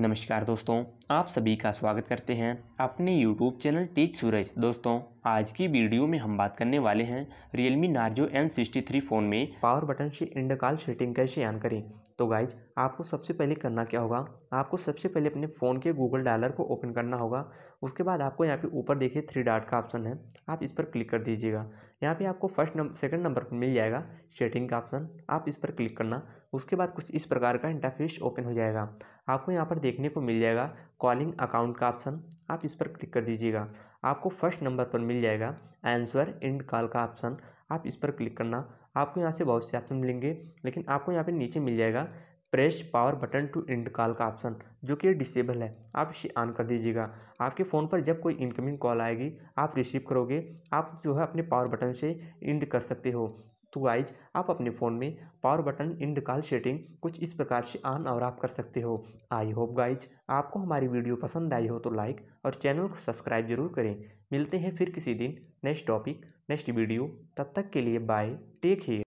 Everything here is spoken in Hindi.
नमस्कार दोस्तों आप सभी का स्वागत करते हैं अपने YouTube चैनल टीच सूरज दोस्तों आज की वीडियो में हम बात करने वाले हैं Realme Narzo N63 फ़ोन में पावर बटन से इंडकाल सेटिंग कैसे ऑन करें तो गाइज आपको सबसे पहले करना क्या होगा आपको सबसे पहले अपने फ़ोन के गूगल डायलर को ओपन करना होगा उसके बाद आपको यहाँ पे ऊपर देखिए थ्री डॉट का ऑप्शन है आप इस पर क्लिक कर दीजिएगा यहाँ पे आपको फर्स्ट नंबर सेकंड नंबर पर मिल जाएगा सेटिंग का ऑप्शन आप इस पर क्लिक करना उसके बाद कुछ इस प्रकार का इंटरफेस ओपन हो जाएगा आपको यहाँ पर देखने को मिल जाएगा कॉलिंग अकाउंट का ऑप्शन आप इस पर क्लिक कर दीजिएगा आपको फर्स्ट नंबर पर मिल जाएगा आंसर इंड कॉल का ऑप्शन आप इस पर क्लिक करना आपको यहाँ से बहुत से ऑप्शन मिलेंगे लेकिन आपको यहाँ पे नीचे मिल जाएगा press power button to end call का ऑप्शन जो कि डिसेबल है आप इसे ऑन कर दीजिएगा आपके फ़ोन पर जब कोई इनकमिंग कॉल आएगी आप रिसीव करोगे आप जो है अपने पावर बटन से इंड कर सकते हो तो गाइज आप अपने फ़ोन में power button end call setting कुछ इस प्रकार से ऑन और ऑफ कर सकते हो आई होप गाइज आपको हमारी वीडियो पसंद आई हो तो लाइक और चैनल को सब्सक्राइब जरूर करें मिलते हैं फिर किसी दिन नेक्स्ट टॉपिक नेक्स्ट वीडियो तब तक के लिए बाय टेक हेयर